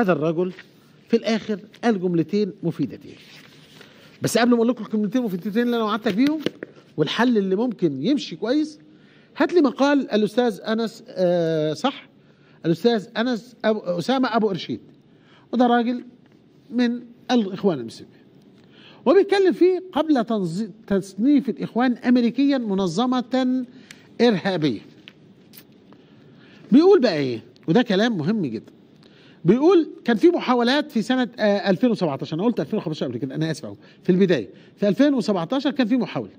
هذا الرجل في الاخر قال جملتين مفيدتين بس قبل ما اقول لكم الجملتين المفيدتين اللي انا وعدتك بيهم والحل اللي ممكن يمشي كويس هات لي مقال الاستاذ انس آه صح الاستاذ انس أبو اسامه ابو ارشيد وده راجل من الاخوان المسلمين وبيتكلم فيه قبل تصنيف الاخوان امريكيا منظمه ارهابيه بيقول بقى ايه وده كلام مهم جدا بيقول كان في محاولات في سنه 2017 آه، انا قلت 2015 قبل كده انا اسف اهو في البدايه في 2017 كان في محاوله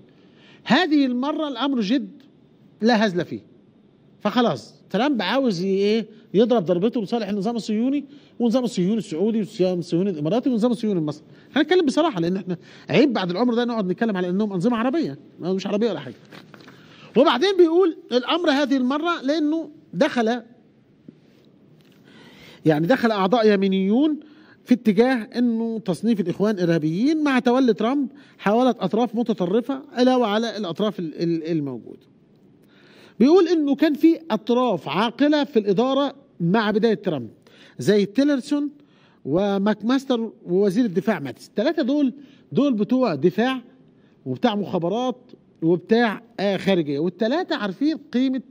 هذه المره الامر جد لا هزل فيه فخلاص ترامب عاوز ايه يضرب ضربته لصالح النظام الصهيوني والنظام الصهيوني السعودي والنظام الصهيوني الاماراتي والنظام الصهيوني المصري هنتكلم بصراحه لان احنا عيب بعد العمر ده نقعد نتكلم على انهم انظمه عربيه مش عربيه ولا حاجه وبعدين بيقول الامر هذه المره لانه دخل يعني دخل اعضاء يمينيون في اتجاه انه تصنيف الاخوان ارهابيين مع تولي ترامب حاولت اطراف متطرفه علاوه على الاطراف الموجوده. بيقول انه كان في اطراف عاقله في الاداره مع بدايه ترامب زي تيلرسون وماك ماستر ووزير الدفاع ماتس الثلاثه دول دول بتوع دفاع وبتاع مخابرات وبتاع آه، خارجيه والثلاثه عارفين قيمه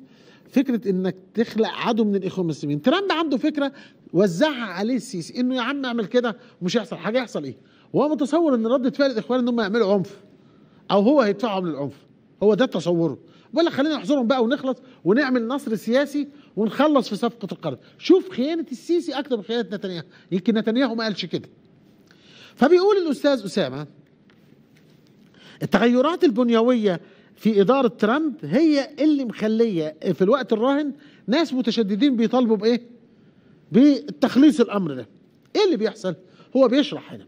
فكره انك تخلق عدو من الاخوان المسلمين ترامب عنده فكره وزعها عليه السيسي انه يا عم اعمل كده مش هيحصل حاجه يحصل ايه؟ وهو متصور ان رده فعل الاخوان ان هم يعملوا عنف او هو هيدفعهم للعنف هو ده تصوره لك خلينا نحظرهم بقى ونخلص ونعمل نصر سياسي ونخلص في صفقه القرض شوف خيانه السيسي اكتر من خيانه نتنياهو يمكن نتنياهو ما قالش كده فبيقول الاستاذ اسامه التغيرات البنيويه في اداره ترامب هي اللي مخليه في الوقت الراهن ناس متشددين بيطالبوا بايه بتخليص الامر ده ايه اللي بيحصل هو بيشرح هنا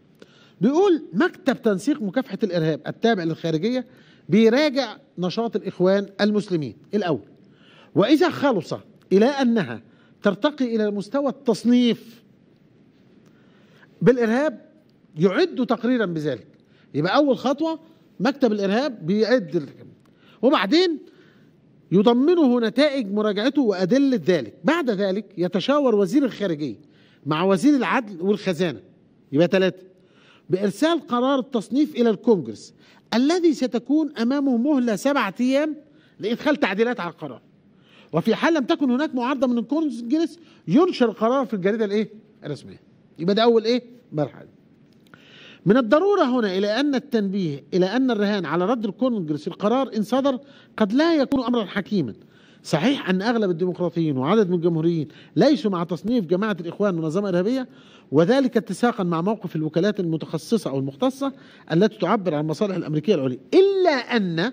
بيقول مكتب تنسيق مكافحه الارهاب التابع للخارجيه بيراجع نشاط الاخوان المسلمين الاول واذا خلص الى انها ترتقي الى مستوى التصنيف بالارهاب يعد تقريرا بذلك يبقى اول خطوه مكتب الارهاب بيعد وبعدين يضمنه نتائج مراجعته وأدلة ذلك بعد ذلك يتشاور وزير الخارجية مع وزير العدل والخزانة يبقى ثلاثة بإرسال قرار التصنيف إلى الكونجرس الذي ستكون أمامه مهلة سبعة أيام لإدخال تعديلات على القرار وفي حال لم تكن هناك معارضة من الكونجرس ينشر القرار في الجريدة الإيه؟ الرسمية يبقى ده أول إيه؟ مرحلة من الضرورة هنا إلى أن التنبيه إلى أن الرهان على رد الكونغرس القرار إن صدر قد لا يكون أمرا حكيما صحيح أن أغلب الديمقراطيين وعدد من الجمهوريين ليسوا مع تصنيف جماعة الإخوان منظمة إرهابية وذلك اتساقا مع موقف الوكالات المتخصصة أو المختصة التي تعبر عن المصالح الأمريكية العليا إلا أن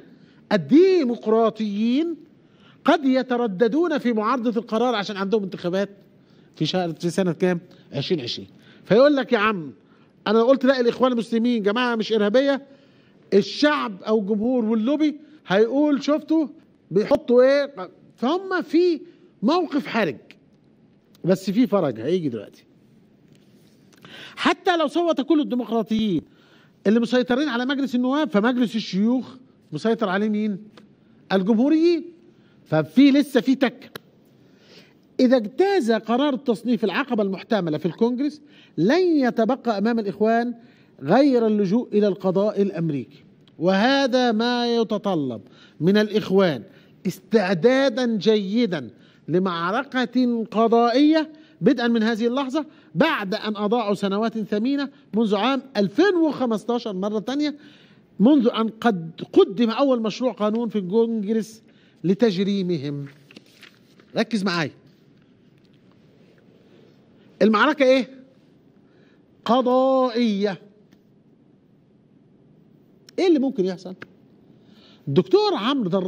الديمقراطيين قد يترددون في معارضة القرار عشان عندهم انتخابات في شهر في سنة كام 2020 فيقول لك يا عم انا قلت لا الاخوان المسلمين جماعه مش ارهابيه الشعب او الجمهور واللوبي هيقول شفتوا بيحطوا ايه فهم في موقف حرج بس في فرج هيجي دلوقتي حتى لو صوت كل الديمقراطيين اللي مسيطرين على مجلس النواب فمجلس الشيوخ مسيطر عليه مين الجمهوريين ففي لسه في تكه إذا اجتاز قرار تصنيف العقبة المحتملة في الكونجرس لن يتبقى أمام الإخوان غير اللجوء إلى القضاء الأمريكي وهذا ما يتطلب من الإخوان استعدادا جيدا لمعركة قضائية بدءا من هذه اللحظة بعد أن أضاعوا سنوات ثمينة منذ عام 2015 مرة ثانية منذ أن قد قدم أول مشروع قانون في الكونجرس لتجريمهم ركز معايا المعركة ايه قضائية ايه اللي ممكن يحصل الدكتور عمرو دراج